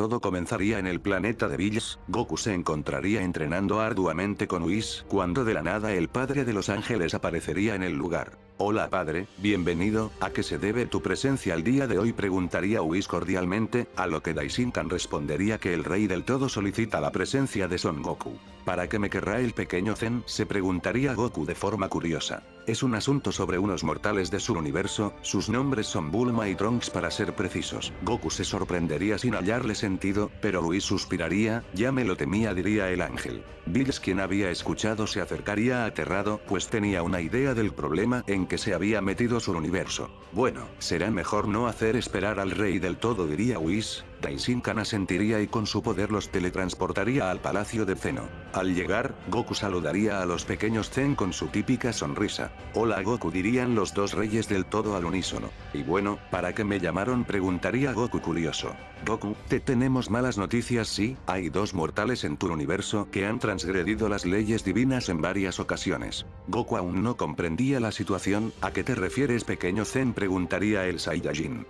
Todo comenzaría en el planeta de Bills, Goku se encontraría entrenando arduamente con Whis cuando de la nada el padre de los ángeles aparecería en el lugar. Hola padre, bienvenido, ¿a qué se debe tu presencia el día de hoy? Preguntaría Whis cordialmente, a lo que Daisinkan respondería que el rey del todo solicita la presencia de Son Goku. ¿Para qué me querrá el pequeño Zen? se preguntaría Goku de forma curiosa. Es un asunto sobre unos mortales de su universo, sus nombres son Bulma y Trunks para ser precisos. Goku se sorprendería sin hallarle sentido, pero Luis suspiraría, ya me lo temía diría el ángel. Bills quien había escuchado se acercaría aterrado pues tenía una idea del problema en que se había metido su universo. Bueno, será mejor no hacer esperar al rey del todo diría Whis, Taisin sentiría y con su poder los teletransportaría al palacio de Zeno. Al llegar, Goku saludaría a los pequeños Zen con su típica sonrisa. Hola Goku dirían los dos reyes del todo al unísono. Y bueno, ¿para qué me llamaron? preguntaría Goku curioso. Goku, te tenemos malas noticias sí, hay dos mortales en tu universo que han transgredido las leyes divinas en varias ocasiones. Goku aún no comprendía la situación, ¿a qué te refieres pequeño Zen? preguntaría el Saiyajin.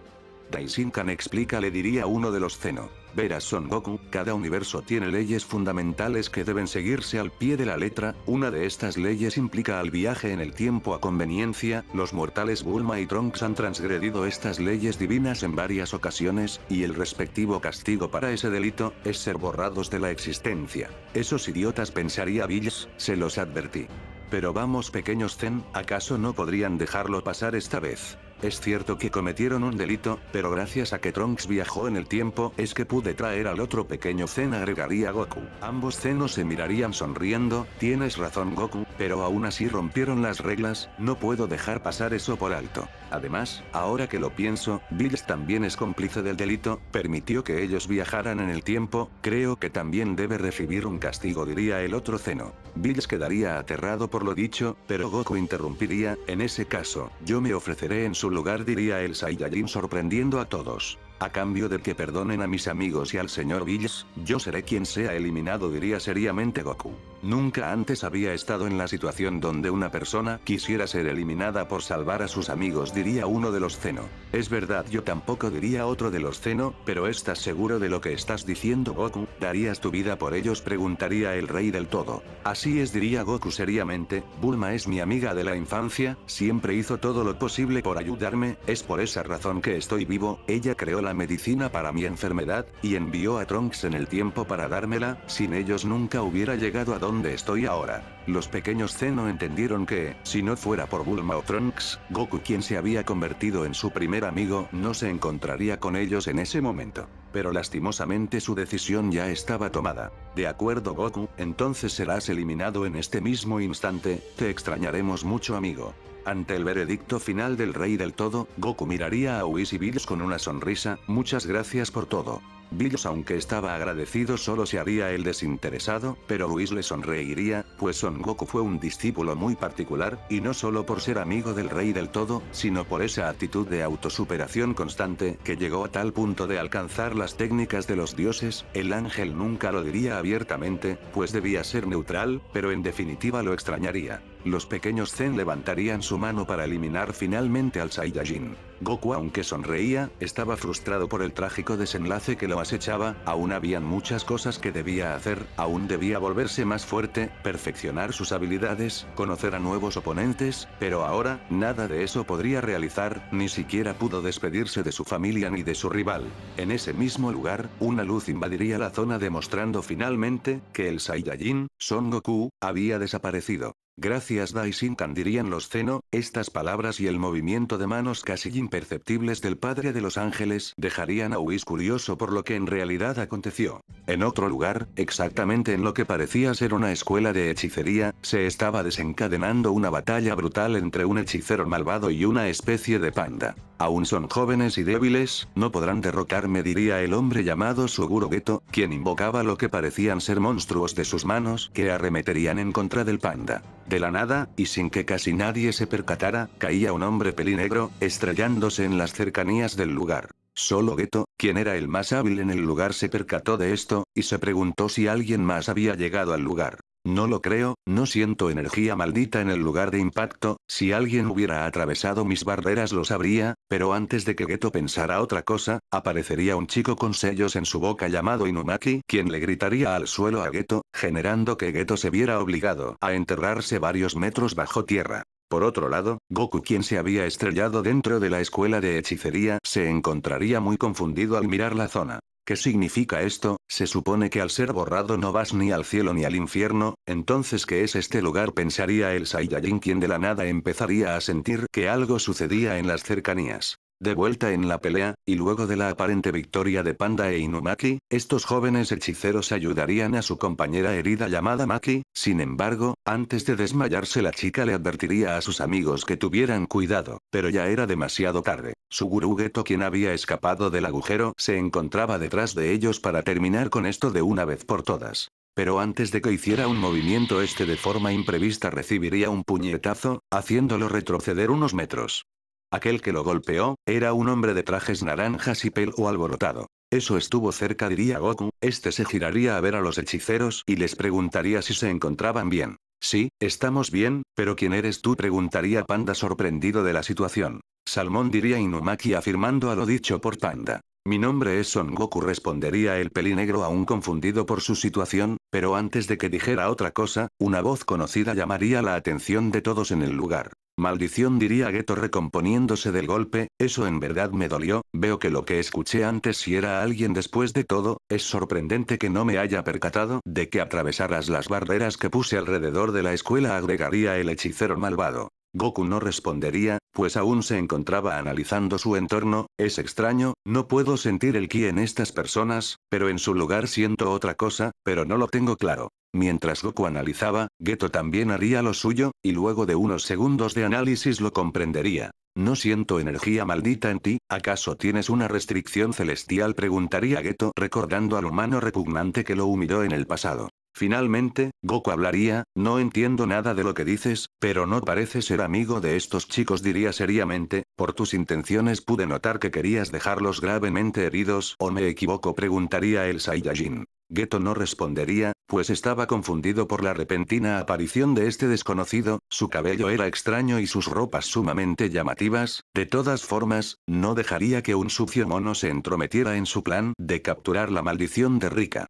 Taisinkan explica le diría uno de los Zeno. Veras Son Goku, cada universo tiene leyes fundamentales que deben seguirse al pie de la letra, una de estas leyes implica al viaje en el tiempo a conveniencia, los mortales Bulma y Trunks han transgredido estas leyes divinas en varias ocasiones, y el respectivo castigo para ese delito, es ser borrados de la existencia. Esos idiotas pensaría Bills, se los advertí. Pero vamos pequeños Zen, ¿acaso no podrían dejarlo pasar esta vez? Es cierto que cometieron un delito, pero gracias a que Trunks viajó en el tiempo es que pude traer al otro pequeño Zen agregaría Goku. Ambos Zenos se mirarían sonriendo, tienes razón Goku, pero aún así rompieron las reglas, no puedo dejar pasar eso por alto. Además, ahora que lo pienso, Bills también es cómplice del delito, permitió que ellos viajaran en el tiempo, creo que también debe recibir un castigo diría el otro Zeno. Bills quedaría aterrado por lo dicho, pero Goku interrumpiría, en ese caso, yo me ofreceré en su lugar diría el Saiyajin sorprendiendo a todos. A cambio de que perdonen a mis amigos y al señor Bills, yo seré quien sea eliminado diría seriamente Goku. Nunca antes había estado en la situación donde una persona quisiera ser eliminada por salvar a sus amigos diría uno de los Zeno. Es verdad yo tampoco diría otro de los Zeno, pero estás seguro de lo que estás diciendo Goku, darías tu vida por ellos preguntaría el rey del todo. Así es diría Goku seriamente, Bulma es mi amiga de la infancia, siempre hizo todo lo posible por ayudarme, es por esa razón que estoy vivo, ella creó la medicina para mi enfermedad, y envió a Trunks en el tiempo para dármela, sin ellos nunca hubiera llegado a donde estoy ahora. Los pequeños Zeno entendieron que, si no fuera por Bulma o Trunks, Goku quien se había convertido en su primer amigo, no se encontraría con ellos en ese momento. Pero lastimosamente su decisión ya estaba tomada. De acuerdo Goku, entonces serás eliminado en este mismo instante, te extrañaremos mucho amigo. Ante el veredicto final del rey del todo, Goku miraría a y Bills con una sonrisa, muchas gracias por todo. Bills aunque estaba agradecido solo se haría el desinteresado, pero Luis le sonreiría, pues Son Goku fue un discípulo muy particular, y no solo por ser amigo del rey del todo, sino por esa actitud de autosuperación constante que llegó a tal punto de alcanzar las técnicas de los dioses, el ángel nunca lo diría abiertamente, pues debía ser neutral, pero en definitiva lo extrañaría. Los pequeños Zen levantarían su mano para eliminar finalmente al Saiyajin. Goku aunque sonreía, estaba frustrado por el trágico desenlace que lo Asechaba. aún habían muchas cosas que debía hacer, aún debía volverse más fuerte, perfeccionar sus habilidades, conocer a nuevos oponentes, pero ahora, nada de eso podría realizar, ni siquiera pudo despedirse de su familia ni de su rival. En ese mismo lugar, una luz invadiría la zona demostrando finalmente, que el Saiyajin, Son Goku, había desaparecido. Gracias Daisin dirían los Zeno, estas palabras y el movimiento de manos casi imperceptibles del padre de los ángeles dejarían a Whis curioso por lo que en realidad aconteció. En otro lugar, exactamente en lo que parecía ser una escuela de hechicería, se estaba desencadenando una batalla brutal entre un hechicero malvado y una especie de panda. Aún son jóvenes y débiles, no podrán derrocarme diría el hombre llamado Suguro Geto, quien invocaba lo que parecían ser monstruos de sus manos que arremeterían en contra del panda. De la nada, y sin que casi nadie se percatara, caía un hombre pelinegro, estrellándose en las cercanías del lugar. Solo Geto, quien era el más hábil en el lugar, se percató de esto, y se preguntó si alguien más había llegado al lugar. No lo creo, no siento energía maldita en el lugar de impacto, si alguien hubiera atravesado mis barreras lo sabría, pero antes de que Geto pensara otra cosa, aparecería un chico con sellos en su boca llamado Inumaki, quien le gritaría al suelo a Geto, generando que Geto se viera obligado a enterrarse varios metros bajo tierra. Por otro lado, Goku quien se había estrellado dentro de la escuela de hechicería se encontraría muy confundido al mirar la zona. ¿Qué significa esto? Se supone que al ser borrado no vas ni al cielo ni al infierno, entonces ¿qué es este lugar? pensaría el Saiyajin quien de la nada empezaría a sentir que algo sucedía en las cercanías. De vuelta en la pelea, y luego de la aparente victoria de Panda e Inumaki, estos jóvenes hechiceros ayudarían a su compañera herida llamada Maki, sin embargo, antes de desmayarse la chica le advertiría a sus amigos que tuvieran cuidado, pero ya era demasiado tarde. Su Geto quien había escapado del agujero se encontraba detrás de ellos para terminar con esto de una vez por todas. Pero antes de que hiciera un movimiento este de forma imprevista recibiría un puñetazo, haciéndolo retroceder unos metros. Aquel que lo golpeó, era un hombre de trajes naranjas y pelo alborotado. Eso estuvo cerca diría Goku, este se giraría a ver a los hechiceros y les preguntaría si se encontraban bien. Sí, estamos bien, pero ¿quién eres tú? preguntaría Panda sorprendido de la situación. Salmón diría Inumaki afirmando a lo dicho por Panda. Mi nombre es Son Goku respondería el pelinegro aún confundido por su situación, pero antes de que dijera otra cosa, una voz conocida llamaría la atención de todos en el lugar. Maldición diría Gueto recomponiéndose del golpe, eso en verdad me dolió, veo que lo que escuché antes si era alguien después de todo, es sorprendente que no me haya percatado de que atravesaras las barreras que puse alrededor de la escuela agregaría el hechicero malvado. Goku no respondería, pues aún se encontraba analizando su entorno, es extraño, no puedo sentir el ki en estas personas, pero en su lugar siento otra cosa, pero no lo tengo claro. Mientras Goku analizaba, Geto también haría lo suyo, y luego de unos segundos de análisis lo comprendería. No siento energía maldita en ti, ¿acaso tienes una restricción celestial? preguntaría Geto recordando al humano repugnante que lo humilló en el pasado. Finalmente, Goku hablaría, no entiendo nada de lo que dices, pero no parece ser amigo de estos chicos diría seriamente, por tus intenciones pude notar que querías dejarlos gravemente heridos o me equivoco preguntaría el Saiyajin. Geto no respondería, pues estaba confundido por la repentina aparición de este desconocido, su cabello era extraño y sus ropas sumamente llamativas, de todas formas, no dejaría que un sucio mono se entrometiera en su plan de capturar la maldición de Rika.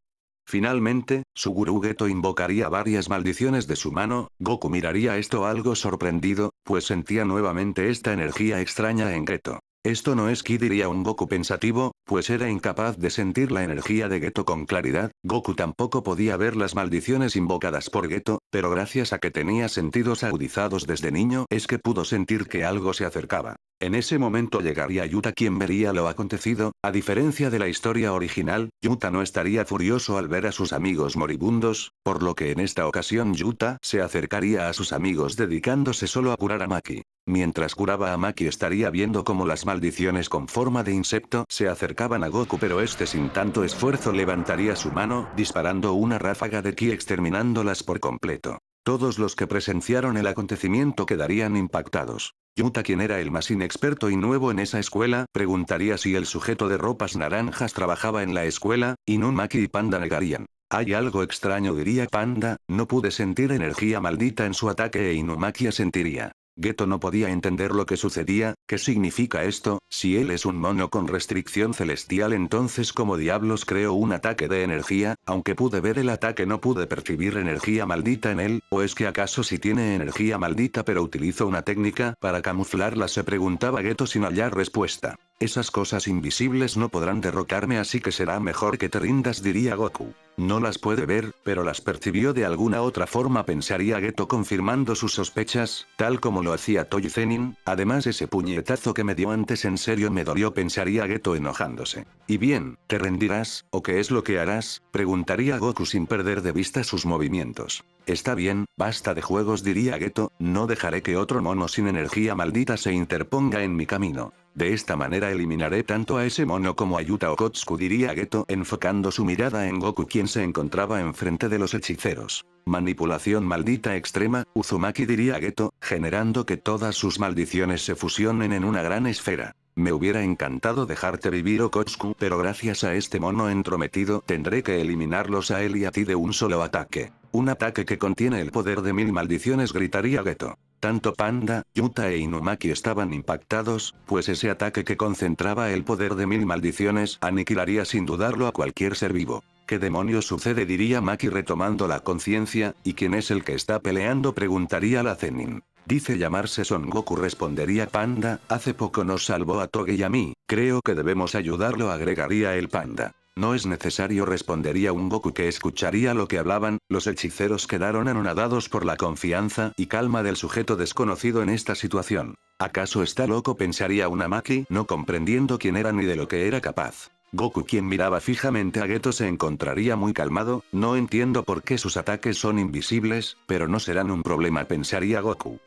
Finalmente, su gurú Geto invocaría varias maldiciones de su mano, Goku miraría esto algo sorprendido, pues sentía nuevamente esta energía extraña en Geto. Esto no es que diría un Goku pensativo, pues era incapaz de sentir la energía de Geto con claridad, Goku tampoco podía ver las maldiciones invocadas por Geto, pero gracias a que tenía sentidos agudizados desde niño es que pudo sentir que algo se acercaba. En ese momento llegaría Yuta quien vería lo acontecido, a diferencia de la historia original, Yuta no estaría furioso al ver a sus amigos moribundos, por lo que en esta ocasión Yuta se acercaría a sus amigos dedicándose solo a curar a Maki. Mientras curaba a Maki estaría viendo cómo las maldiciones con forma de insecto se acercaban a Goku pero este sin tanto esfuerzo levantaría su mano, disparando una ráfaga de ki exterminándolas por completo. Todos los que presenciaron el acontecimiento quedarían impactados. Yuta, quien era el más inexperto y nuevo en esa escuela, preguntaría si el sujeto de ropas naranjas trabajaba en la escuela, y y Panda negarían. Hay algo extraño diría Panda, no pude sentir energía maldita en su ataque e Inumaki asentiría. Geto no podía entender lo que sucedía, qué significa esto, si él es un mono con restricción celestial entonces como diablos creó un ataque de energía, aunque pude ver el ataque no pude percibir energía maldita en él, o es que acaso si tiene energía maldita pero utilizo una técnica para camuflarla se preguntaba Geto sin hallar respuesta. Esas cosas invisibles no podrán derrocarme así que será mejor que te rindas diría Goku. No las puede ver, pero las percibió de alguna otra forma pensaría Geto confirmando sus sospechas, tal como lo hacía Toy Zenin, además ese puñetazo que me dio antes en serio me dolió pensaría Geto enojándose. ¿Y bien, te rendirás, o qué es lo que harás? preguntaría Goku sin perder de vista sus movimientos. Está bien, basta de juegos diría Geto, no dejaré que otro mono sin energía maldita se interponga en mi camino. De esta manera eliminaré tanto a ese mono como a Yuta Okotsuku diría Geto enfocando su mirada en Goku quien se encontraba enfrente de los hechiceros. Manipulación maldita extrema, Uzumaki diría Geto, generando que todas sus maldiciones se fusionen en una gran esfera. Me hubiera encantado dejarte vivir Okotsuku pero gracias a este mono entrometido tendré que eliminarlos a él y a ti de un solo ataque. Un ataque que contiene el poder de mil maldiciones gritaría Geto. Tanto Panda, Yuta e Inumaki estaban impactados, pues ese ataque que concentraba el poder de mil maldiciones aniquilaría sin dudarlo a cualquier ser vivo. ¿Qué demonios sucede? diría Maki retomando la conciencia, y quién es el que está peleando preguntaría la Zenin. Dice llamarse Son Goku respondería Panda, hace poco nos salvó a Toge y a mí, creo que debemos ayudarlo agregaría el Panda. No es necesario respondería un Goku que escucharía lo que hablaban, los hechiceros quedaron anonadados por la confianza y calma del sujeto desconocido en esta situación. ¿Acaso está loco? pensaría maki no comprendiendo quién era ni de lo que era capaz. Goku quien miraba fijamente a Geto se encontraría muy calmado, no entiendo por qué sus ataques son invisibles, pero no serán un problema pensaría Goku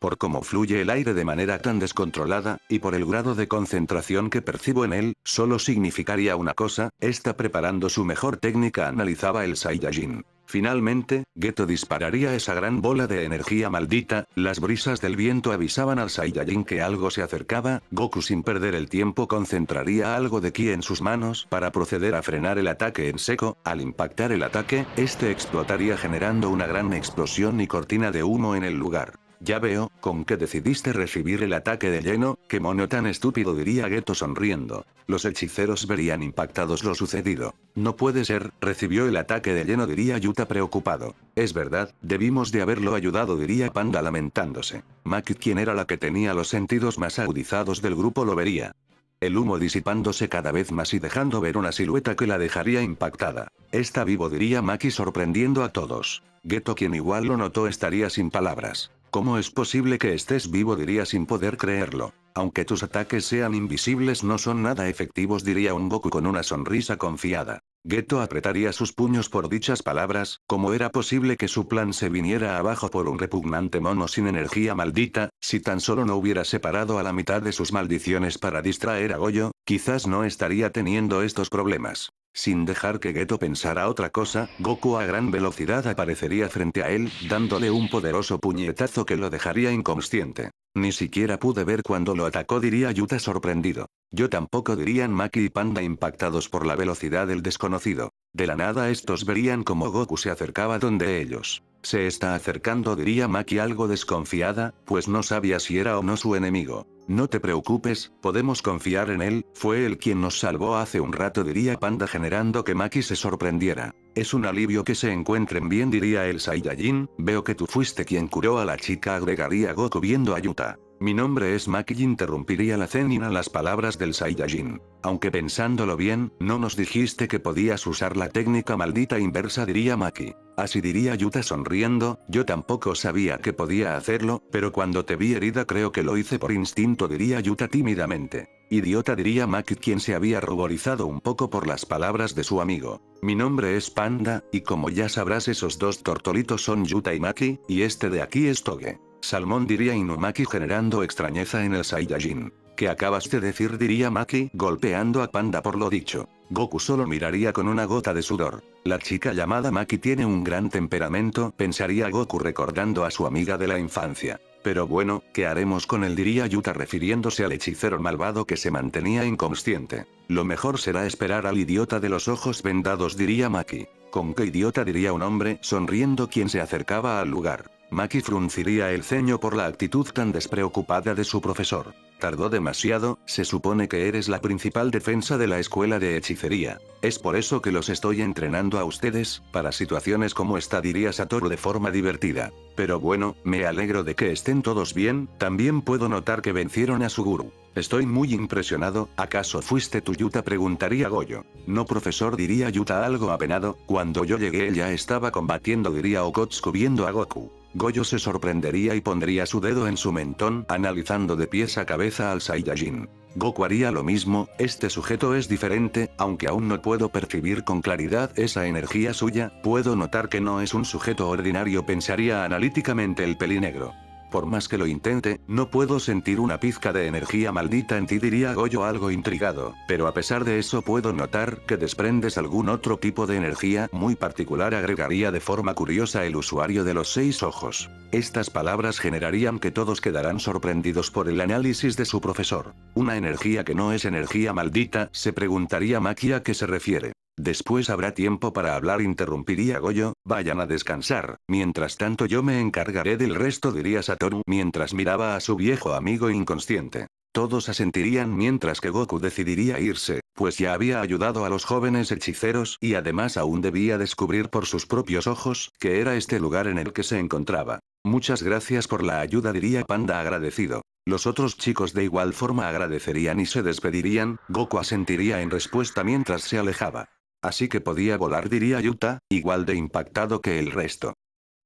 por cómo fluye el aire de manera tan descontrolada, y por el grado de concentración que percibo en él, solo significaría una cosa, está preparando su mejor técnica analizaba el Saiyajin. Finalmente, Geto dispararía esa gran bola de energía maldita, las brisas del viento avisaban al Saiyajin que algo se acercaba, Goku sin perder el tiempo concentraría algo de ki en sus manos para proceder a frenar el ataque en seco, al impactar el ataque, este explotaría generando una gran explosión y cortina de humo en el lugar. Ya veo, con que decidiste recibir el ataque de lleno, qué mono tan estúpido diría Geto sonriendo. Los hechiceros verían impactados lo sucedido. No puede ser, recibió el ataque de lleno diría Yuta preocupado. Es verdad, debimos de haberlo ayudado diría Panda lamentándose. Maki quien era la que tenía los sentidos más agudizados del grupo lo vería. El humo disipándose cada vez más y dejando ver una silueta que la dejaría impactada. Está vivo diría Maki sorprendiendo a todos. Geto quien igual lo notó estaría sin palabras. ¿Cómo es posible que estés vivo? diría sin poder creerlo. Aunque tus ataques sean invisibles no son nada efectivos diría un Goku con una sonrisa confiada. Geto apretaría sus puños por dichas palabras, ¿Cómo era posible que su plan se viniera abajo por un repugnante mono sin energía maldita, si tan solo no hubiera separado a la mitad de sus maldiciones para distraer a Goyo, quizás no estaría teniendo estos problemas. Sin dejar que Geto pensara otra cosa, Goku a gran velocidad aparecería frente a él, dándole un poderoso puñetazo que lo dejaría inconsciente. Ni siquiera pude ver cuando lo atacó diría Yuta sorprendido. Yo tampoco dirían Maki y Panda impactados por la velocidad del desconocido. De la nada estos verían como Goku se acercaba donde ellos. Se está acercando diría Maki algo desconfiada, pues no sabía si era o no su enemigo. No te preocupes, podemos confiar en él, fue él quien nos salvó hace un rato diría Panda generando que Maki se sorprendiera. Es un alivio que se encuentren bien diría el Saiyajin, veo que tú fuiste quien curó a la chica agregaría Goku viendo a Yuta. Mi nombre es Maki interrumpiría la Zenina las palabras del Saiyajin. Aunque pensándolo bien, no nos dijiste que podías usar la técnica maldita inversa diría Maki. Así diría Yuta sonriendo, yo tampoco sabía que podía hacerlo, pero cuando te vi herida creo que lo hice por instinto diría Yuta tímidamente. Idiota diría Maki quien se había ruborizado un poco por las palabras de su amigo. Mi nombre es Panda, y como ya sabrás esos dos tortolitos son Yuta y Maki, y este de aquí es Toge. Salmón diría Inumaki generando extrañeza en el Saiyajin. ¿Qué acabas de decir? diría Maki golpeando a Panda por lo dicho. Goku solo miraría con una gota de sudor. La chica llamada Maki tiene un gran temperamento, pensaría Goku recordando a su amiga de la infancia. Pero bueno, ¿qué haremos con él? diría Yuta refiriéndose al hechicero malvado que se mantenía inconsciente. Lo mejor será esperar al idiota de los ojos vendados diría Maki. ¿Con qué idiota diría un hombre sonriendo quien se acercaba al lugar? Maki frunciría el ceño por la actitud tan despreocupada de su profesor. Tardó demasiado, se supone que eres la principal defensa de la escuela de hechicería. Es por eso que los estoy entrenando a ustedes, para situaciones como esta diría Satoru de forma divertida. Pero bueno, me alegro de que estén todos bien, también puedo notar que vencieron a su guru. Estoy muy impresionado, ¿acaso fuiste tu Yuta? preguntaría Goyo. No profesor diría Yuta algo apenado, cuando yo llegué ya estaba combatiendo diría Okotsuku viendo a Goku. Goyo se sorprendería y pondría su dedo en su mentón, analizando de pies a cabeza al Saiyajin. Goku haría lo mismo, este sujeto es diferente, aunque aún no puedo percibir con claridad esa energía suya, puedo notar que no es un sujeto ordinario pensaría analíticamente el pelinegro. Por más que lo intente, no puedo sentir una pizca de energía maldita en ti diría Goyo algo intrigado, pero a pesar de eso puedo notar que desprendes algún otro tipo de energía muy particular agregaría de forma curiosa el usuario de los seis ojos. Estas palabras generarían que todos quedarán sorprendidos por el análisis de su profesor. Una energía que no es energía maldita, se preguntaría Maki a qué se refiere. Después habrá tiempo para hablar, interrumpiría Goyo, vayan a descansar, mientras tanto yo me encargaré del resto, diría Satoru mientras miraba a su viejo amigo inconsciente. Todos asentirían mientras que Goku decidiría irse, pues ya había ayudado a los jóvenes hechiceros y además aún debía descubrir por sus propios ojos que era este lugar en el que se encontraba. Muchas gracias por la ayuda diría Panda agradecido. Los otros chicos de igual forma agradecerían y se despedirían, Goku asentiría en respuesta mientras se alejaba. Así que podía volar, diría Yuta, igual de impactado que el resto.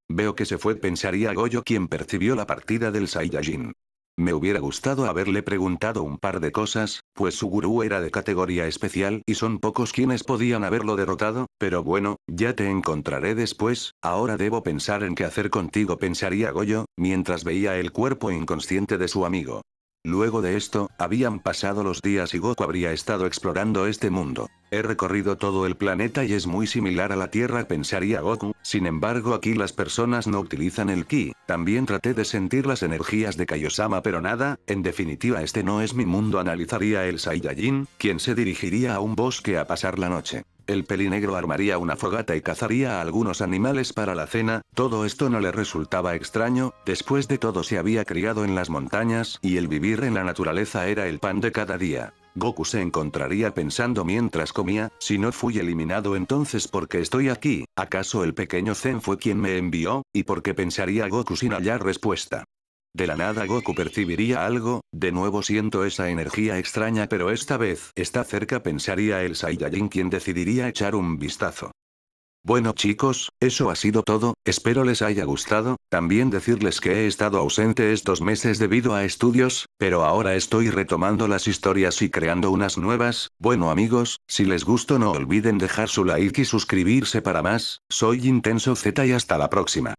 Veo que se fue, pensaría Goyo quien percibió la partida del Saiyajin. Me hubiera gustado haberle preguntado un par de cosas, pues su gurú era de categoría especial y son pocos quienes podían haberlo derrotado, pero bueno, ya te encontraré después, ahora debo pensar en qué hacer contigo pensaría Goyo, mientras veía el cuerpo inconsciente de su amigo. Luego de esto, habían pasado los días y Goku habría estado explorando este mundo. He recorrido todo el planeta y es muy similar a la Tierra pensaría Goku, sin embargo aquí las personas no utilizan el ki, también traté de sentir las energías de Kaiosama pero nada, en definitiva este no es mi mundo analizaría el Saiyajin, quien se dirigiría a un bosque a pasar la noche. El pelinegro armaría una fogata y cazaría a algunos animales para la cena, todo esto no le resultaba extraño, después de todo se había criado en las montañas y el vivir en la naturaleza era el pan de cada día. Goku se encontraría pensando mientras comía, si no fui eliminado entonces ¿por qué estoy aquí, ¿acaso el pequeño Zen fue quien me envió? ¿Y por qué pensaría Goku sin hallar respuesta? De la nada Goku percibiría algo, de nuevo siento esa energía extraña pero esta vez está cerca pensaría el Saiyajin quien decidiría echar un vistazo. Bueno chicos, eso ha sido todo, espero les haya gustado, también decirles que he estado ausente estos meses debido a estudios, pero ahora estoy retomando las historias y creando unas nuevas, bueno amigos, si les gustó no olviden dejar su like y suscribirse para más, soy Intenso Z y hasta la próxima.